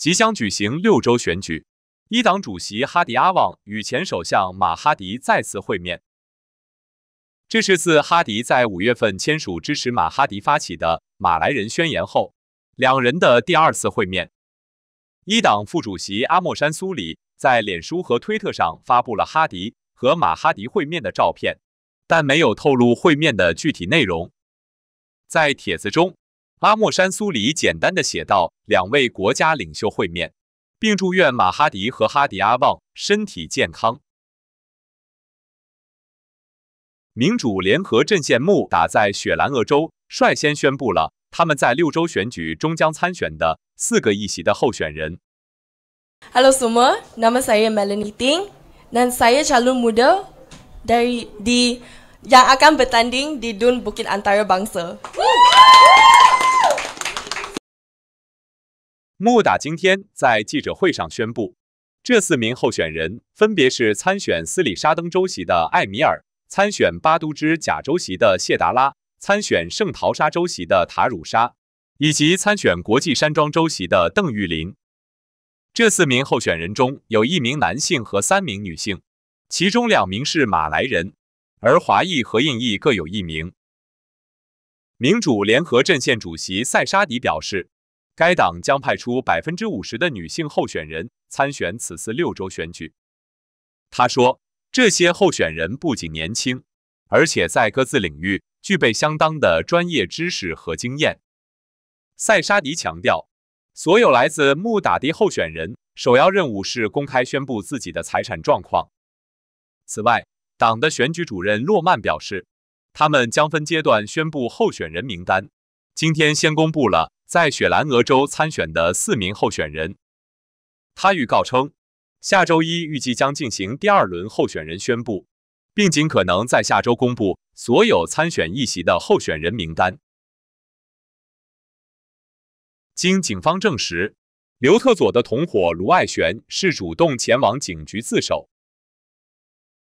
即将举行六周选举，一党主席哈迪阿旺与前首相马哈迪再次会面。这是自哈迪在五月份签署支持马哈迪发起的马来人宣言后，两人的第二次会面。一党副主席阿莫山苏里在脸书和推特上发布了哈迪和马哈迪会面的照片，但没有透露会面的具体内容。在帖子中。阿莫山苏里简单的写道：“两位国家领袖会面，并祝愿马哈迪和哈迪阿旺身体健康。”民主联合阵线穆打在雪兰莪州率先宣布了他们在六州选举中将参选的四个议席的候选人。Hello, semua. Nama saya m e l a n i t i Nama saya calon muda dari D yang akan bertanding di dun bukit antara bangsa. 穆达今天在记者会上宣布，这四名候选人分别是参选斯里沙登州席的艾米尔，参选巴都之贾州席的谢达拉，参选圣淘沙州席的塔努沙，以及参选国际山庄州席的邓玉林。这四名候选人中有一名男性和三名女性，其中两名是马来人，而华裔和印裔各有一名。民主联合阵线主席塞沙迪表示。该党将派出百分之五十的女性候选人参选此次六州选举。他说，这些候选人不仅年轻，而且在各自领域具备相当的专业知识和经验。塞沙迪强调，所有来自穆打的候选人首要任务是公开宣布自己的财产状况。此外，党的选举主任洛曼表示，他们将分阶段宣布候选人名单，今天先公布了。在雪兰莪州参选的四名候选人，他预告称，下周一预计将进行第二轮候选人宣布，并尽可能在下周公布所有参选议席的候选人名单。经警方证实，刘特佐的同伙卢爱璇是主动前往警局自首。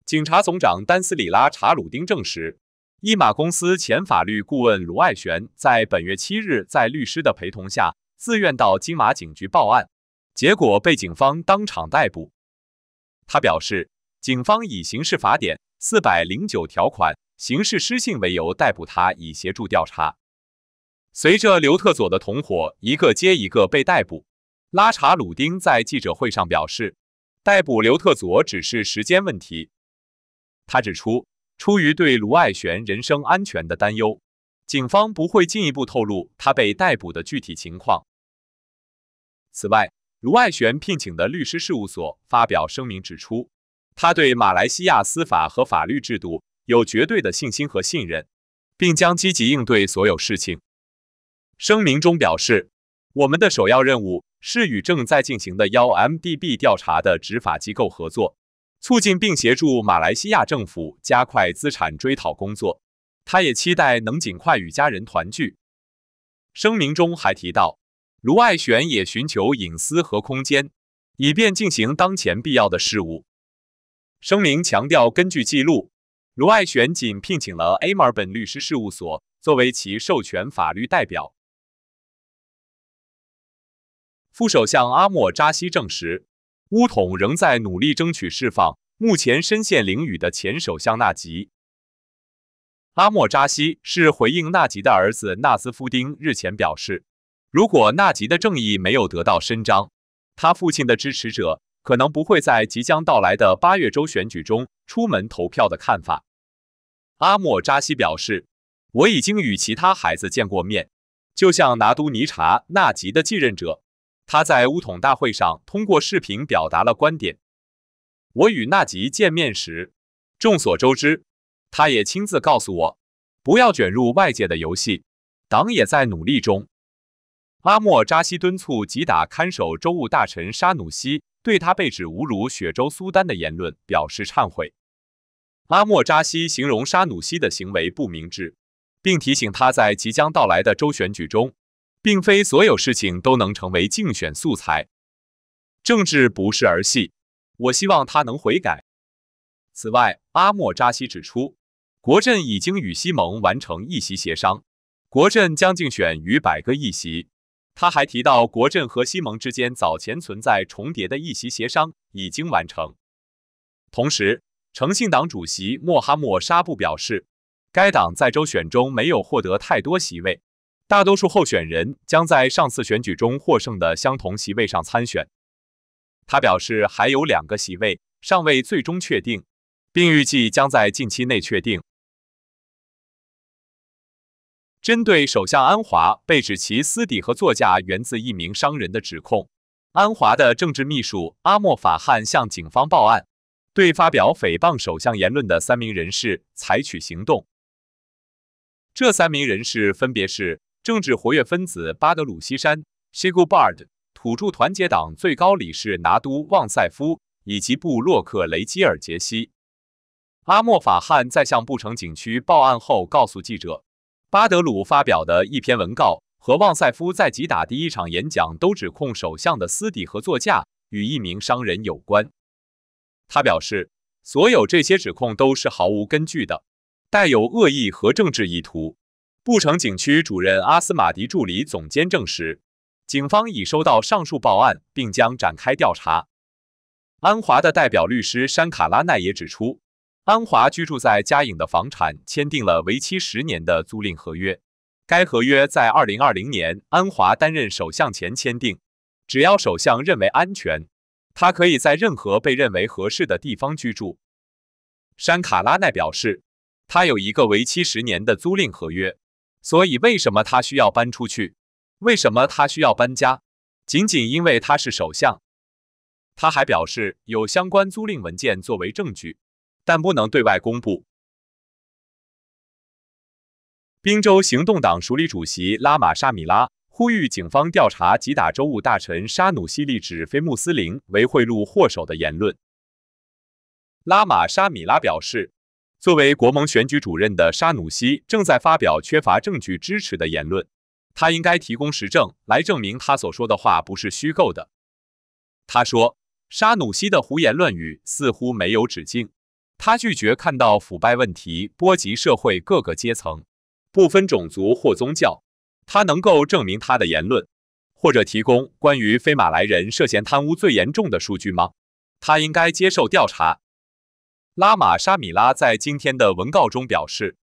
警察总长丹斯里拉查鲁丁证实。一马公司前法律顾问卢爱璇在本月七日在律师的陪同下自愿到金马警局报案，结果被警方当场逮捕。他表示，警方以《刑事法典》四百零九条款“刑事失信”为由逮捕他，以协助调查。随着刘特佐的同伙一个接一个被逮捕，拉查鲁丁在记者会上表示，逮捕刘特佐只是时间问题。他指出。出于对卢爱璇人身安全的担忧，警方不会进一步透露他被逮捕的具体情况。此外，卢爱璇聘请的律师事务所发表声明指出，他对马来西亚司法和法律制度有绝对的信心和信任，并将积极应对所有事情。声明中表示，我们的首要任务是与正在进行的幺 MDB 调查的执法机构合作。促进并协助马来西亚政府加快资产追讨工作。他也期待能尽快与家人团聚。声明中还提到，卢爱璇也寻求隐私和空间，以便进行当前必要的事务。声明强调，根据记录，卢爱璇仅聘请了 A 艾尔本律师事务所作为其授权法律代表。副首相阿莫扎西证实。乌统仍在努力争取释放目前身陷囹圄的前首相纳吉。阿莫扎西是回应纳吉的儿子纳斯夫丁日前表示，如果纳吉的正义没有得到伸张，他父亲的支持者可能不会在即将到来的八月州选举中出门投票的看法。阿莫扎西表示，我已经与其他孩子见过面，就像拿督尼查纳吉的继任者。他在乌统大会上通过视频表达了观点。我与纳吉见面时，众所周知，他也亲自告诉我，不要卷入外界的游戏。党也在努力中。阿莫扎西敦促吉打看守州务大臣沙努西对他被指侮辱雪州苏丹的言论表示忏悔。阿莫扎西形容沙努西的行为不明智，并提醒他在即将到来的州选举中。并非所有事情都能成为竞选素材，政治不是儿戏。我希望他能悔改。此外，阿莫扎西指出，国阵已经与西蒙完成议席协商，国阵将竞选与百个议席。他还提到，国阵和西蒙之间早前存在重叠的议席协商已经完成。同时，诚信党主席莫哈默沙布表示，该党在州选中没有获得太多席位。大多数候选人将在上次选举中获胜的相同席位上参选。他表示，还有两个席位尚未最终确定，并预计将在近期内确定。针对首相安华被指其私底和座驾源自一名商人的指控，安华的政治秘书阿莫法汉向警方报案，对发表诽谤首相言论的三名人士采取行动。这三名人士分别是。政治活跃分子巴德鲁西山 s h i g u Bard）、土著团结党最高理事拿督旺塞夫以及布洛克雷基尔杰西阿莫法汉在向布城警区报案后告诉记者，巴德鲁发表的一篇文告和旺塞夫在吉打第一场演讲都指控首相的私底合作价与一名商人有关。他表示，所有这些指控都是毫无根据的，带有恶意和政治意图。布城景区主任阿斯马迪助理总监证实，警方已收到上述报案，并将展开调查。安华的代表律师山卡拉奈也指出，安华居住在嘉颖的房产签订了为期十年的租赁合约，该合约在2020年安华担任首相前签订。只要首相认为安全，他可以在任何被认为合适的地方居住。山卡拉奈表示，他有一个为期十年的租赁合约。所以，为什么他需要搬出去？为什么他需要搬家？仅仅因为他是首相。他还表示有相关租赁文件作为证据，但不能对外公布。宾州行动党署理主席拉玛沙米拉呼吁警方调查吉打州务大臣沙努西利指非穆斯林为贿赂祸首的言论。拉玛沙米拉表示。作为国盟选举主任的沙努西正在发表缺乏证据支持的言论，他应该提供实证来证明他所说的话不是虚构的。他说，沙努西的胡言乱语似乎没有止境。他拒绝看到腐败问题波及社会各个阶层，不分种族或宗教。他能够证明他的言论，或者提供关于非马来人涉嫌贪污最严重的数据吗？他应该接受调查。拉玛沙米拉在今天的文告中表示，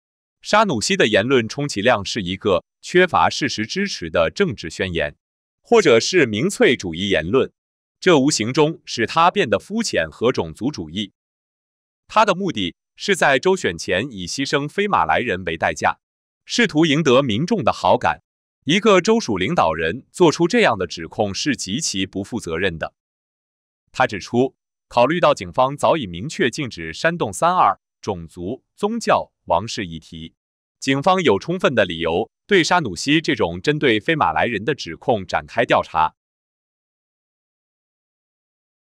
沙努西的言论充其量是一个缺乏事实支持的政治宣言，或者是民粹主义言论，这无形中使他变得肤浅和种族主义。他的目的是在州选前以牺牲非马来人为代价，试图赢得民众的好感。一个州属领导人做出这样的指控是极其不负责任的。他指出。考虑到警方早已明确禁止煽动三二种族、宗教、王室议题，警方有充分的理由对沙努西这种针对非马来人的指控展开调查。